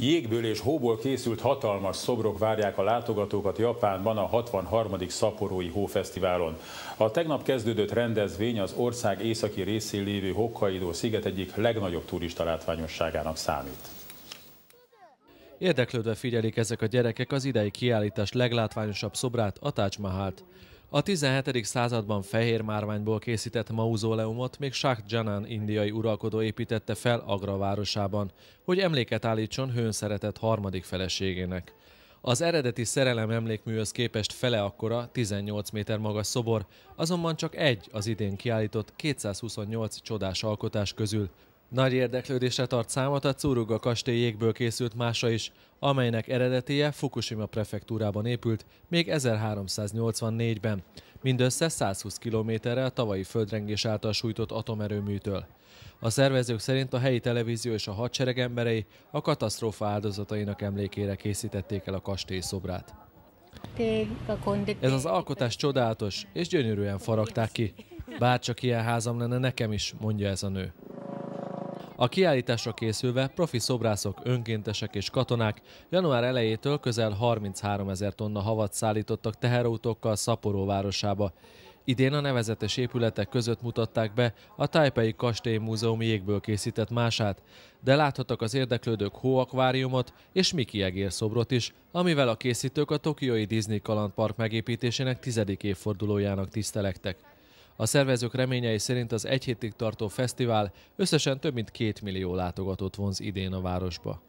Jégből és hóból készült hatalmas szobrok várják a látogatókat Japánban a 63. Szaporói Hófesztiválon. A tegnap kezdődött rendezvény az ország északi részén lévő Hokkaidó sziget egyik legnagyobb turista látványosságának számít. Érdeklődve figyelik ezek a gyerekek az idei kiállítás leglátványosabb szobrát, a Taj Mahalt. A 17. században fehér márványból készített mauzóleumot még Shah Janan indiai uralkodó építette fel Agra városában, hogy emléket állítson hőn szeretett harmadik feleségének. Az eredeti szerelem emlékműhöz képest fele akkora, 18 méter magas szobor, azonban csak egy az idén kiállított 228 csodás alkotás közül, nagy érdeklődésre tart számot a Curuga kastély jégből készült mása is, amelynek eredetéje Fukushima prefektúrában épült még 1384-ben, mindössze 120 kilométerre a tavalyi földrengés által sújtott atomerőműtől. A szervezők szerint a helyi televízió és a hadsereg emberei a katasztrófa áldozatainak emlékére készítették el a kastély szobrát. Ez az alkotás csodálatos, és gyönyörűen faragták ki. Bárcsak ilyen házam lenne nekem is, mondja ez a nő. A kiállításra készülve profi szobrászok, önkéntesek és katonák január elejétől közel 33 ezer tonna havat szállítottak teherautókkal Szaporó városába. Idén a nevezetes épületek között mutatták be a Tájpei Kastély Múzeum jégből készített mását, de láthatok az érdeklődők hóakváriumot és Miki szobrot is, amivel a készítők a Tokiói Disney Kalandpark megépítésének tizedik évfordulójának tisztelektek. A szervezők reményei szerint az egy hétig tartó fesztivál összesen több mint két millió látogatót vonz idén a városba.